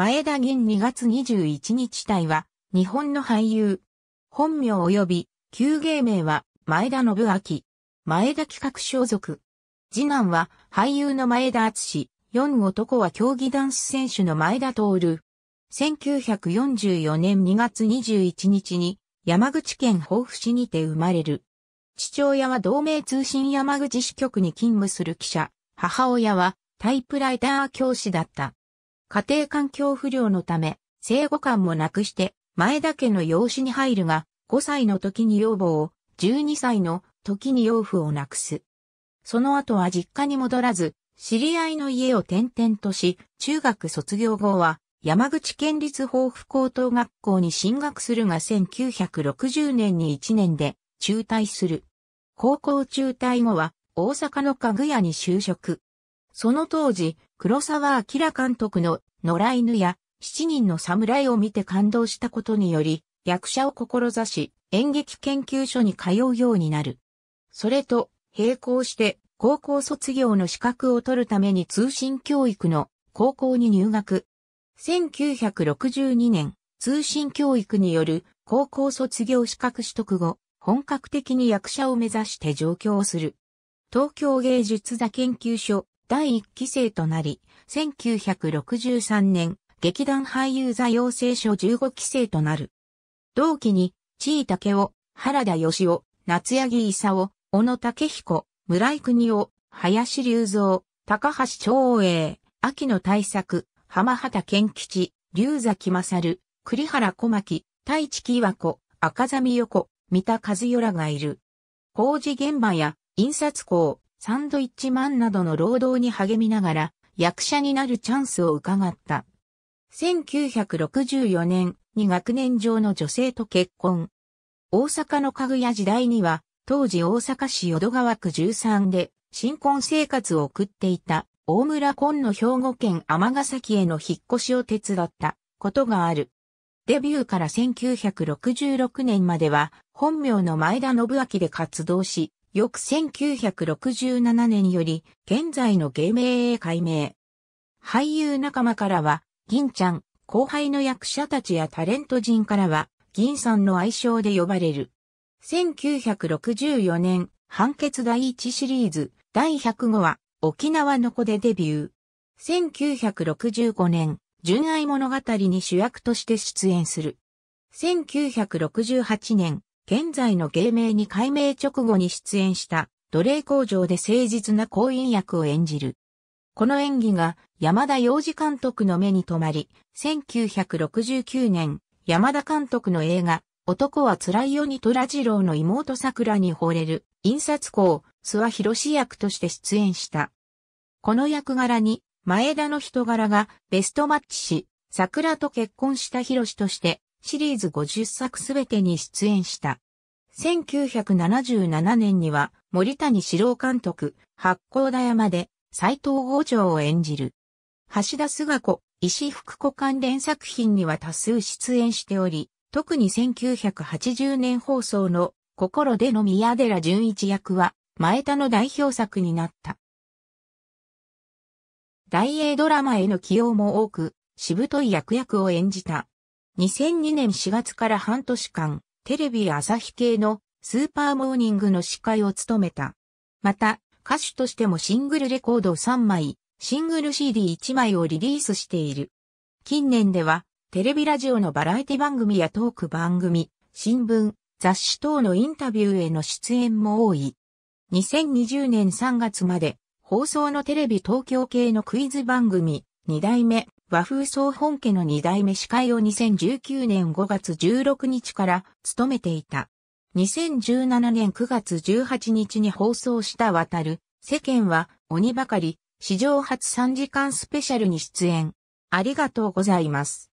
前田銀2月21日隊は、日本の俳優。本名及び、旧芸名は、前田信明。前田企画所属。次男は、俳優の前田敦四男は競技男子選手の前田徹。1944年2月21日に、山口県防府市にて生まれる。父親は同盟通信山口支局に勤務する記者。母親は、タイプライター教師だった。家庭環境不良のため、生後感もなくして、前田家の養子に入るが、5歳の時に養母を、12歳の時に養父を亡くす。その後は実家に戻らず、知り合いの家を転々とし、中学卒業後は、山口県立法府高等学校に進学するが1960年に1年で中退する。高校中退後は大阪の家具屋に就職。その当時、黒沢明監督の野良犬や七人の侍を見て感動したことにより、役者を志し、演劇研究所に通うようになる。それと、並行して、高校卒業の資格を取るために通信教育の高校に入学。1962年、通信教育による高校卒業資格取得後、本格的に役者を目指して上京する。東京芸術座研究所第1期生となり、1963年、劇団俳優座養成所15期生となる。同期に、地位武雄、原田義雄、夏柳勲、小野武彦、村井国夫、林隆三、高橋長英、秋野大作、浜畑健吉、龍崎勝、栗原小牧、大地木和子、赤座美横、三田和代らがいる。工事現場や印刷工、サンドイッチマンなどの労働に励みながら、役者になるチャンスを伺った。1964年に学年上の女性と結婚。大阪の家具屋時代には、当時大阪市淀川区13で新婚生活を送っていた大村紺の兵庫県ヶ崎への引っ越しを手伝ったことがある。デビューから1966年までは本名の前田信明で活動し、翌1967年より、現在の芸名へ改名。俳優仲間からは、銀ちゃん、後輩の役者たちやタレント陣からは、銀さんの愛称で呼ばれる。1964年、判決第1シリーズ、第105話、沖縄の子でデビュー。1965年、純愛物語に主役として出演する。1968年、現在の芸名に改名直後に出演した奴隷工場で誠実な婚姻役を演じる。この演技が山田洋次監督の目に留まり、1969年、山田監督の映画、男は辛いよに虎次郎の妹桜に惚れる、印刷工、諏訪博士役として出演した。この役柄に、前田の人柄がベストマッチし、桜と結婚した博士としてシリーズ50作すべてに出演した。1977年には森谷史郎監督、八甲田山で斎藤五条を演じる。橋田菅賀子、石福子関連作品には多数出演しており、特に1980年放送の心での宮寺純一役は前田の代表作になった。大英ドラマへの起用も多く、しぶとい役役を演じた。2002年4月から半年間、テレビ朝日系のスーパーモーニングの司会を務めた。また、歌手としてもシングルレコード3枚、シングル CD1 枚をリリースしている。近年では、テレビラジオのバラエティ番組やトーク番組、新聞、雑誌等のインタビューへの出演も多い。2020年3月まで、放送のテレビ東京系のクイズ番組、2代目、和風総本家の二代目司会を2019年5月16日から務めていた。2017年9月18日に放送した渡る、世間は鬼ばかり、史上初3時間スペシャルに出演。ありがとうございます。